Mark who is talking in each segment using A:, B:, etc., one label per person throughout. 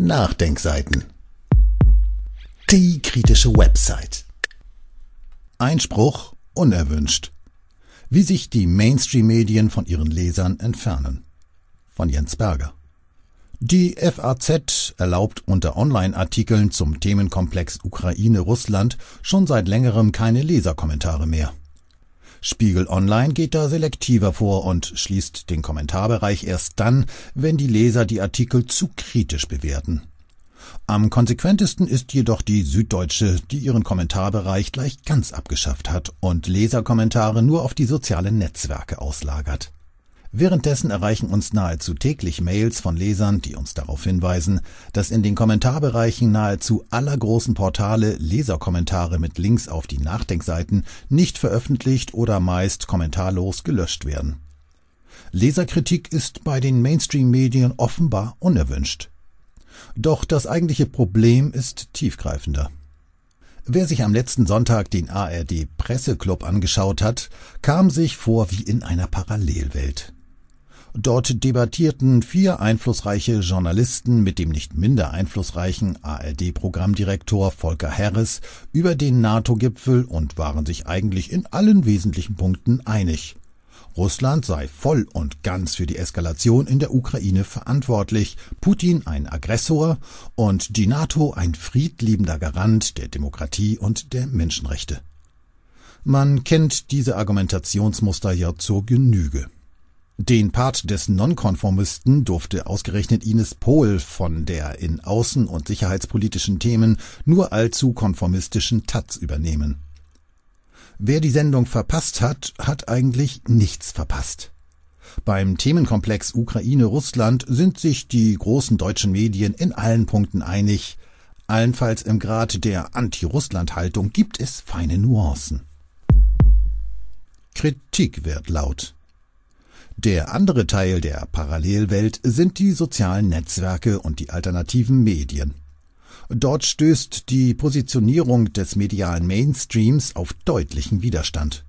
A: Nachdenkseiten. Die kritische Website. Einspruch unerwünscht. Wie sich die Mainstream-Medien von ihren Lesern entfernen. Von Jens Berger. Die FAZ erlaubt unter Online-Artikeln zum Themenkomplex Ukraine-Russland schon seit längerem keine Leserkommentare mehr. Spiegel Online geht da selektiver vor und schließt den Kommentarbereich erst dann, wenn die Leser die Artikel zu kritisch bewerten. Am konsequentesten ist jedoch die Süddeutsche, die ihren Kommentarbereich gleich ganz abgeschafft hat und Leserkommentare nur auf die sozialen Netzwerke auslagert. Währenddessen erreichen uns nahezu täglich Mails von Lesern, die uns darauf hinweisen, dass in den Kommentarbereichen nahezu aller großen Portale Leserkommentare mit Links auf die Nachdenkseiten nicht veröffentlicht oder meist kommentarlos gelöscht werden. Leserkritik ist bei den Mainstream-Medien offenbar unerwünscht. Doch das eigentliche Problem ist tiefgreifender. Wer sich am letzten Sonntag den ARD Presseclub angeschaut hat, kam sich vor wie in einer Parallelwelt. Dort debattierten vier einflussreiche Journalisten mit dem nicht minder einflussreichen ARD-Programmdirektor Volker Harris über den NATO-Gipfel und waren sich eigentlich in allen wesentlichen Punkten einig. Russland sei voll und ganz für die Eskalation in der Ukraine verantwortlich, Putin ein Aggressor und die NATO ein friedliebender Garant der Demokratie und der Menschenrechte. Man kennt diese Argumentationsmuster ja zur Genüge. Den Part des Nonkonformisten durfte ausgerechnet Ines Pohl von der in außen- und sicherheitspolitischen Themen nur allzu konformistischen Taz übernehmen. Wer die Sendung verpasst hat, hat eigentlich nichts verpasst. Beim Themenkomplex Ukraine-Russland sind sich die großen deutschen Medien in allen Punkten einig. Allenfalls im Grad der Anti-Russland-Haltung gibt es feine Nuancen. Kritik wird laut. Der andere Teil der Parallelwelt sind die sozialen Netzwerke und die alternativen Medien. Dort stößt die Positionierung des medialen Mainstreams auf deutlichen Widerstand.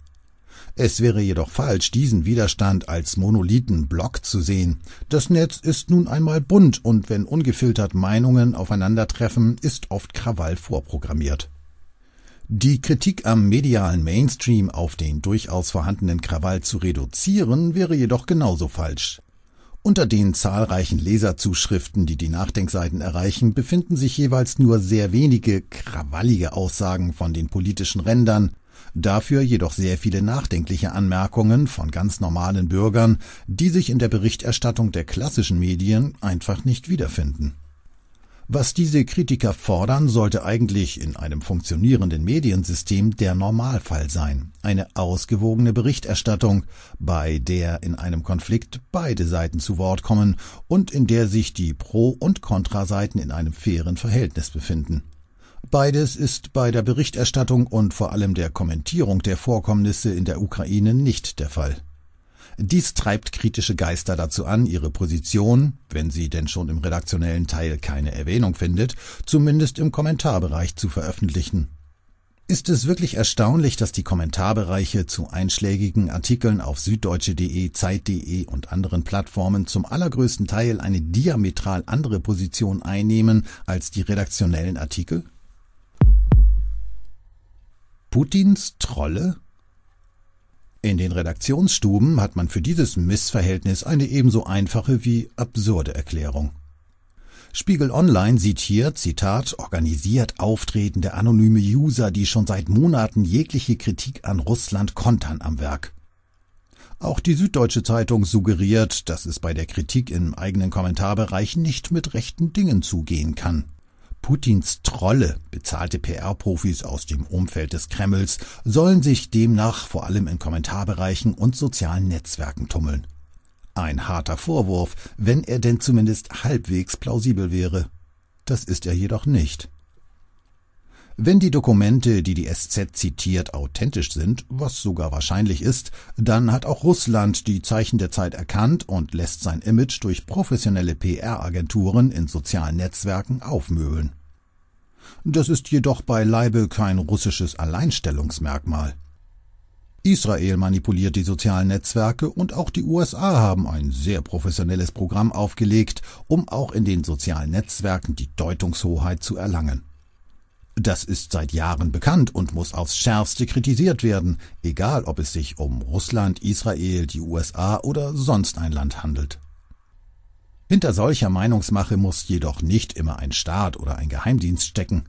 A: Es wäre jedoch falsch, diesen Widerstand als Monolithenblock zu sehen. Das Netz ist nun einmal bunt und wenn ungefiltert Meinungen aufeinandertreffen, ist oft Krawall vorprogrammiert. Die Kritik am medialen Mainstream auf den durchaus vorhandenen Krawall zu reduzieren, wäre jedoch genauso falsch. Unter den zahlreichen Leserzuschriften, die die Nachdenkseiten erreichen, befinden sich jeweils nur sehr wenige krawallige Aussagen von den politischen Rändern, dafür jedoch sehr viele nachdenkliche Anmerkungen von ganz normalen Bürgern, die sich in der Berichterstattung der klassischen Medien einfach nicht wiederfinden. Was diese Kritiker fordern, sollte eigentlich in einem funktionierenden Mediensystem der Normalfall sein. Eine ausgewogene Berichterstattung, bei der in einem Konflikt beide Seiten zu Wort kommen und in der sich die Pro- und Kontraseiten in einem fairen Verhältnis befinden. Beides ist bei der Berichterstattung und vor allem der Kommentierung der Vorkommnisse in der Ukraine nicht der Fall. Dies treibt kritische Geister dazu an, ihre Position, wenn sie denn schon im redaktionellen Teil keine Erwähnung findet, zumindest im Kommentarbereich zu veröffentlichen. Ist es wirklich erstaunlich, dass die Kommentarbereiche zu einschlägigen Artikeln auf süddeutsche.de, Zeit.de und anderen Plattformen zum allergrößten Teil eine diametral andere Position einnehmen als die redaktionellen Artikel? Putins Trolle? In den Redaktionsstuben hat man für dieses Missverhältnis eine ebenso einfache wie absurde Erklärung. Spiegel Online sieht hier, Zitat, organisiert auftretende anonyme User, die schon seit Monaten jegliche Kritik an Russland kontern am Werk. Auch die Süddeutsche Zeitung suggeriert, dass es bei der Kritik im eigenen Kommentarbereich nicht mit rechten Dingen zugehen kann. Putins Trolle, bezahlte PR-Profis aus dem Umfeld des Kremls, sollen sich demnach vor allem in Kommentarbereichen und sozialen Netzwerken tummeln. Ein harter Vorwurf, wenn er denn zumindest halbwegs plausibel wäre. Das ist er jedoch nicht. Wenn die Dokumente, die die SZ zitiert, authentisch sind, was sogar wahrscheinlich ist, dann hat auch Russland die Zeichen der Zeit erkannt und lässt sein Image durch professionelle PR-Agenturen in sozialen Netzwerken aufmöbeln. Das ist jedoch beileibe kein russisches Alleinstellungsmerkmal. Israel manipuliert die sozialen Netzwerke und auch die USA haben ein sehr professionelles Programm aufgelegt, um auch in den sozialen Netzwerken die Deutungshoheit zu erlangen. Das ist seit Jahren bekannt und muss aufs schärfste kritisiert werden, egal ob es sich um Russland, Israel, die USA oder sonst ein Land handelt. Hinter solcher Meinungsmache muss jedoch nicht immer ein Staat oder ein Geheimdienst stecken.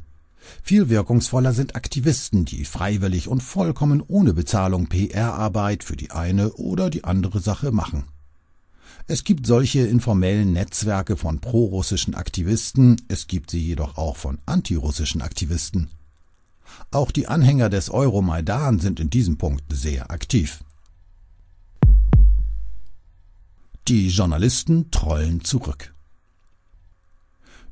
A: Viel wirkungsvoller sind Aktivisten, die freiwillig und vollkommen ohne Bezahlung PR-Arbeit für die eine oder die andere Sache machen. Es gibt solche informellen Netzwerke von prorussischen Aktivisten, es gibt sie jedoch auch von antirussischen Aktivisten. Auch die Anhänger des Euromaidan sind in diesem Punkt sehr aktiv. Die Journalisten trollen zurück.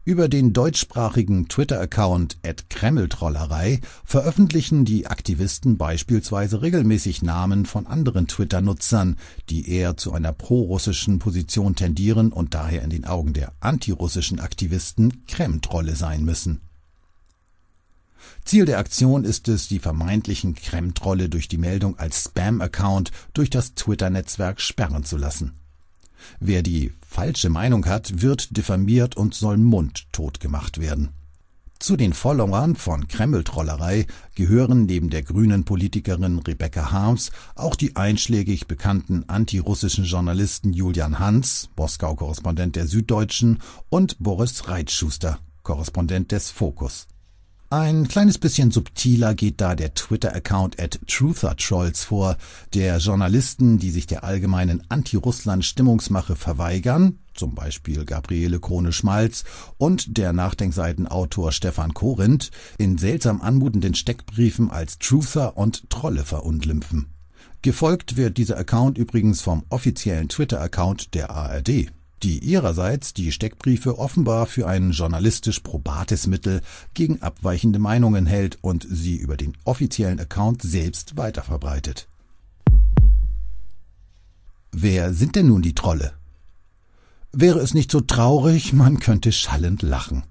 A: Über den deutschsprachigen Twitter-Account @kremltrollerei veröffentlichen die Aktivisten beispielsweise regelmäßig Namen von anderen Twitter-Nutzern, die eher zu einer prorussischen Position tendieren und daher in den Augen der antirussischen Aktivisten Kremtrolle sein müssen. Ziel der Aktion ist es, die vermeintlichen Kremtrolle durch die Meldung als Spam-Account durch das Twitter-Netzwerk sperren zu lassen Wer die falsche Meinung hat, wird diffamiert und soll mundtot gemacht werden. Zu den Followern von Kreml-Trollerei gehören neben der grünen Politikerin Rebecca Harms auch die einschlägig bekannten antirussischen Journalisten Julian Hans, Moskau-Korrespondent der Süddeutschen, und Boris Reitschuster, Korrespondent des Fokus. Ein kleines bisschen subtiler geht da der Twitter-Account at TrutherTrolls vor, der Journalisten, die sich der allgemeinen Anti-Russland-Stimmungsmache verweigern, zum Beispiel Gabriele Krone-Schmalz und der Nachdenkseitenautor Stefan Korinth, in seltsam anmutenden Steckbriefen als Truther und Trolle verunglimpfen. Gefolgt wird dieser Account übrigens vom offiziellen Twitter-Account der ARD die ihrerseits die Steckbriefe offenbar für ein journalistisch probates Mittel gegen abweichende Meinungen hält und sie über den offiziellen Account selbst weiterverbreitet. Wer sind denn nun die Trolle? Wäre es nicht so traurig, man könnte schallend lachen.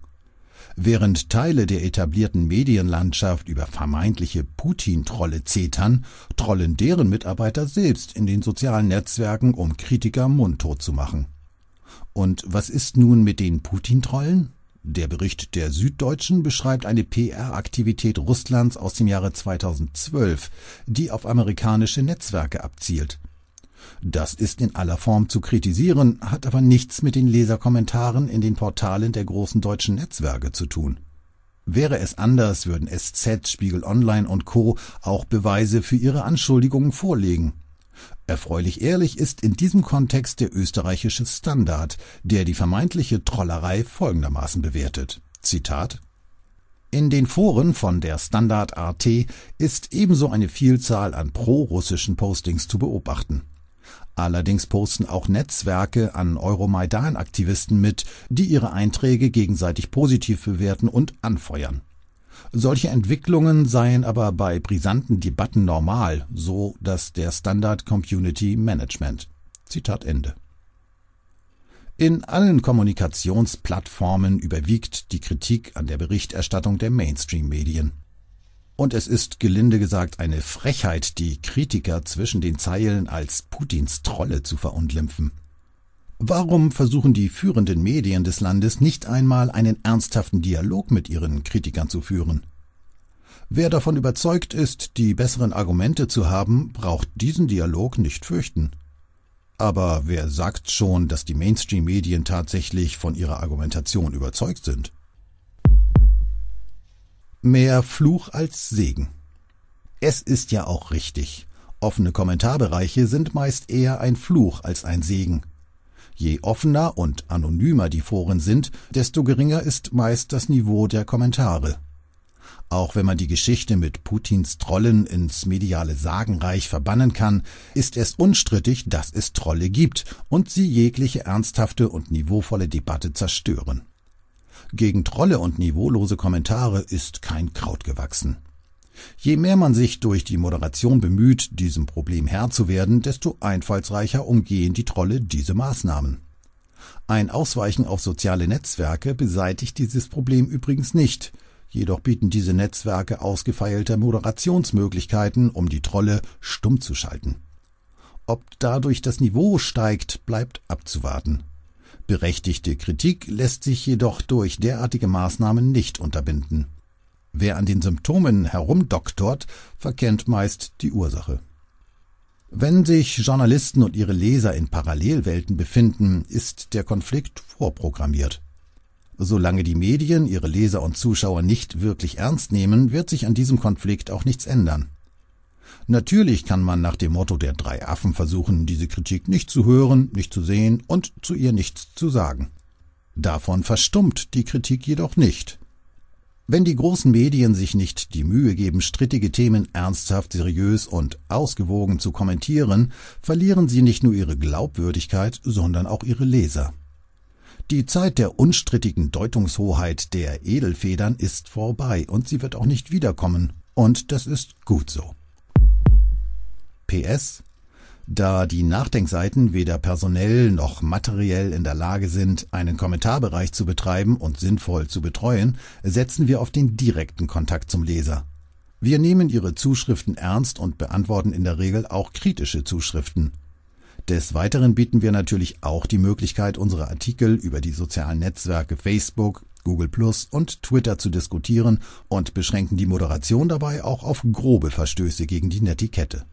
A: Während Teile der etablierten Medienlandschaft über vermeintliche Putin-Trolle zetern, trollen deren Mitarbeiter selbst in den sozialen Netzwerken, um Kritiker mundtot zu machen. Und was ist nun mit den Putin-Trollen? Der Bericht der Süddeutschen beschreibt eine PR-Aktivität Russlands aus dem Jahre 2012, die auf amerikanische Netzwerke abzielt. Das ist in aller Form zu kritisieren, hat aber nichts mit den Leserkommentaren in den Portalen der großen deutschen Netzwerke zu tun. Wäre es anders, würden SZ, Spiegel Online und Co. auch Beweise für ihre Anschuldigungen vorlegen. Erfreulich ehrlich ist in diesem Kontext der österreichische Standard, der die vermeintliche Trollerei folgendermaßen bewertet. Zitat in den Foren von der Standard AT ist ebenso eine Vielzahl an pro-russischen Postings zu beobachten. Allerdings posten auch Netzwerke an Euromaidan-Aktivisten mit, die ihre Einträge gegenseitig positiv bewerten und anfeuern. Solche Entwicklungen seien aber bei brisanten Debatten normal, so dass der Standard Community Management. Zitat Ende. In allen Kommunikationsplattformen überwiegt die Kritik an der Berichterstattung der Mainstream-Medien. Und es ist gelinde gesagt eine Frechheit, die Kritiker zwischen den Zeilen als Putins Trolle zu verunglimpfen. Warum versuchen die führenden Medien des Landes nicht einmal einen ernsthaften Dialog mit ihren Kritikern zu führen? Wer davon überzeugt ist, die besseren Argumente zu haben, braucht diesen Dialog nicht fürchten. Aber wer sagt schon, dass die Mainstream-Medien tatsächlich von ihrer Argumentation überzeugt sind? Mehr Fluch als Segen. Es ist ja auch richtig. Offene Kommentarbereiche sind meist eher ein Fluch als ein Segen. Je offener und anonymer die Foren sind, desto geringer ist meist das Niveau der Kommentare. Auch wenn man die Geschichte mit Putins Trollen ins mediale Sagenreich verbannen kann, ist es unstrittig, dass es Trolle gibt und sie jegliche ernsthafte und niveauvolle Debatte zerstören. Gegen Trolle und niveaulose Kommentare ist kein Kraut gewachsen. Je mehr man sich durch die Moderation bemüht, diesem Problem Herr zu werden, desto einfallsreicher umgehen die Trolle diese Maßnahmen. Ein Ausweichen auf soziale Netzwerke beseitigt dieses Problem übrigens nicht, jedoch bieten diese Netzwerke ausgefeilte Moderationsmöglichkeiten, um die Trolle stumm zu schalten. Ob dadurch das Niveau steigt, bleibt abzuwarten. Berechtigte Kritik lässt sich jedoch durch derartige Maßnahmen nicht unterbinden. Wer an den Symptomen herumdoktort, verkennt meist die Ursache. Wenn sich Journalisten und ihre Leser in Parallelwelten befinden, ist der Konflikt vorprogrammiert. Solange die Medien ihre Leser und Zuschauer nicht wirklich ernst nehmen, wird sich an diesem Konflikt auch nichts ändern. Natürlich kann man nach dem Motto der drei Affen versuchen, diese Kritik nicht zu hören, nicht zu sehen und zu ihr nichts zu sagen. Davon verstummt die Kritik jedoch nicht. Wenn die großen Medien sich nicht die Mühe geben, strittige Themen ernsthaft, seriös und ausgewogen zu kommentieren, verlieren sie nicht nur ihre Glaubwürdigkeit, sondern auch ihre Leser. Die Zeit der unstrittigen Deutungshoheit der Edelfedern ist vorbei und sie wird auch nicht wiederkommen. Und das ist gut so. PS da die Nachdenkseiten weder personell noch materiell in der Lage sind, einen Kommentarbereich zu betreiben und sinnvoll zu betreuen, setzen wir auf den direkten Kontakt zum Leser. Wir nehmen Ihre Zuschriften ernst und beantworten in der Regel auch kritische Zuschriften. Des Weiteren bieten wir natürlich auch die Möglichkeit, unsere Artikel über die sozialen Netzwerke Facebook, Google Plus und Twitter zu diskutieren und beschränken die Moderation dabei auch auf grobe Verstöße gegen die Netiquette.